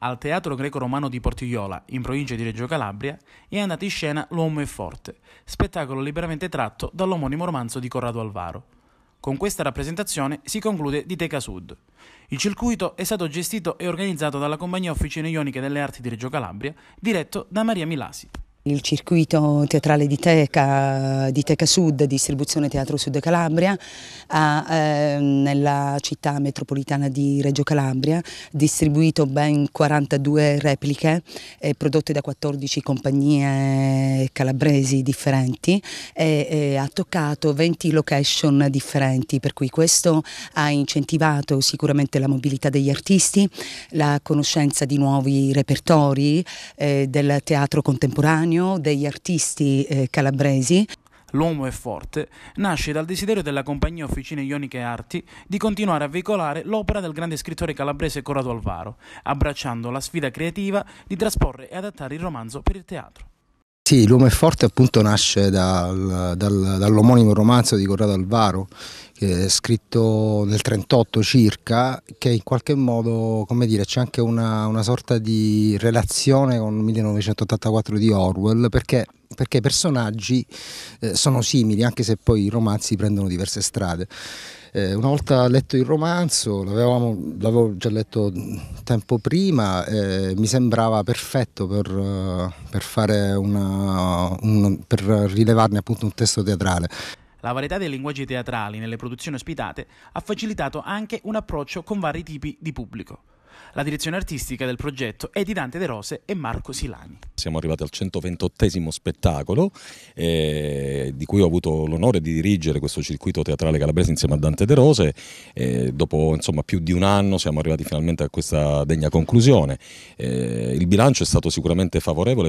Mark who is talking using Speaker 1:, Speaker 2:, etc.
Speaker 1: Al Teatro Greco-Romano di Portigliola, in provincia di Reggio Calabria, è andato in scena L'Uomo è forte, spettacolo liberamente tratto dall'omonimo romanzo di Corrado Alvaro. Con questa rappresentazione si conclude Diteca Sud. Il circuito è stato gestito e organizzato dalla Compagnia Officine Ioniche delle Arti di Reggio Calabria, diretto da Maria Milasi.
Speaker 2: Il circuito teatrale di Teca, di Teca Sud, distribuzione Teatro Sud Calabria, ha eh, nella città metropolitana di Reggio Calabria distribuito ben 42 repliche eh, prodotte da 14 compagnie calabresi differenti e, e ha toccato 20 location differenti, per cui questo ha incentivato sicuramente la mobilità degli artisti, la conoscenza di nuovi repertori eh, del teatro contemporaneo, genio degli artisti eh, calabresi.
Speaker 1: L'uomo è forte nasce dal desiderio della compagnia Officine Ioniche Arti di continuare a veicolare l'opera del grande scrittore calabrese Corrado Alvaro, abbracciando la sfida creativa di trasporre e adattare il romanzo per il teatro.
Speaker 3: Sì, L'uomo è forte appunto nasce dal, dal, dall'omonimo romanzo di Corrado Alvaro, scritto nel 38 circa, che in qualche modo, come dire, c'è anche una, una sorta di relazione con 1984 di Orwell, perché perché i personaggi eh, sono simili, anche se poi i romanzi prendono diverse strade. Eh, una volta letto il romanzo, l'avevo già letto tempo prima, eh, mi sembrava perfetto per, per, una, un, per rilevarne appunto un testo teatrale.
Speaker 1: La varietà dei linguaggi teatrali nelle produzioni ospitate ha facilitato anche un approccio con vari tipi di pubblico. La direzione artistica del progetto è di Dante De Rose e Marco Silani.
Speaker 4: Siamo arrivati al 128 spettacolo eh, di cui ho avuto l'onore di dirigere questo circuito teatrale calabrese insieme a Dante De Rose. Eh, dopo insomma, più di un anno siamo arrivati finalmente a questa degna conclusione. Eh, il bilancio è stato sicuramente favorevole.